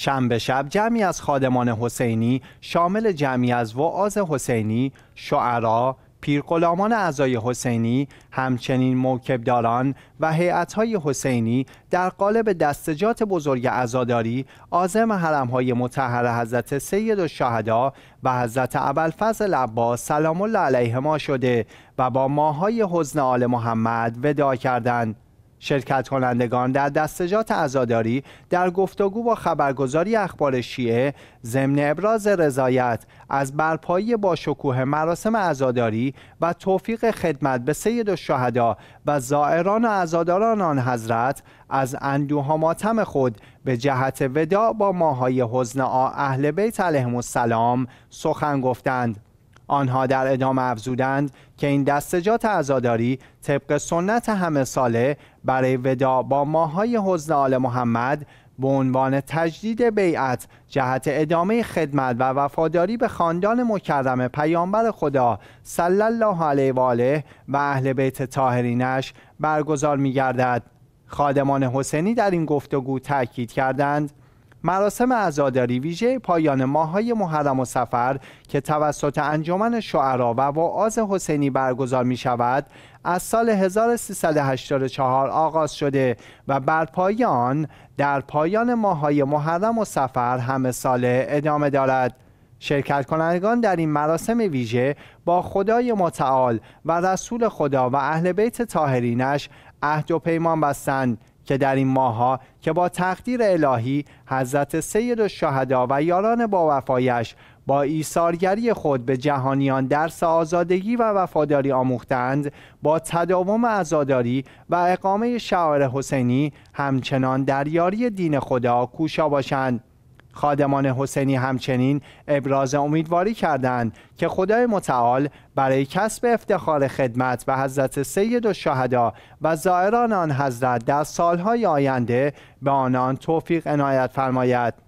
شنبه شب جمعی از خادمان حسینی شامل جمعی از وعاز حسینی، شعرا، پیرقلامان اعضای حسینی، همچنین موکبداران و هیئت‌های حسینی در قالب دستجات بزرگ عزاداری آزم حرمهای متحر حضرت سید الشهدا و حضرت فضل عباس سلام الله علیهما شده و با ماهای حزن آل محمد ودا کردند. شرکت کنندگان در دستجات عزاداری در گفتگو با خبرگزاری اخبار شیعه ضمن ابراز رضایت از برپایی با شکوه مراسم ازاداری و توفیق خدمت به سید الشهدا و زائران و عزاداران آن حضرت از اندوه ماتم خود به جهت وداع با ماهای حزن اهل بیت علیهم السلام سخن گفتند آنها در ادامه افزودند که این دستجات عزاداری طبق سنت همه ساله برای ودا با ماهای حزن آل محمد به عنوان تجدید بیعت جهت ادامه خدمت و وفاداری به خاندان مکرم پیامبر خدا صلی الله علیه و آله و اهل بیت طاهرینش برگزار می خادمان حسینی در این گفتگو تاکید کردند مراسم عزاداری ویژه پایان های محرم و سفر که توسط انجمن شعرا و وعاز حسینی برگزار می شود از سال 1384 آغاز شده و بر پایان در پایان های محرم و سفر همه ساله ادامه دارد شرکت کنندگان در این مراسم ویژه با خدای متعال و رسول خدا و اهل بیت طاهرینش عهد و پیمان بستند که در این ماها که با تقدیر الهی حضرت سید الشهدا و یاران با وفایش با ایثارگری خود به جهانیان درس آزادگی و وفاداری آموختند با تداوم عزاداری و اقامه شعار حسینی همچنان در یاری دین خدا کوشا باشند خادمان حسینی همچنین ابراز امیدواری کردند که خدای متعال برای کسب افتخار خدمت و حضرت سید و شهدا و زائران آن حضرت در سالهای آینده به آنان توفیق عنایت فرماید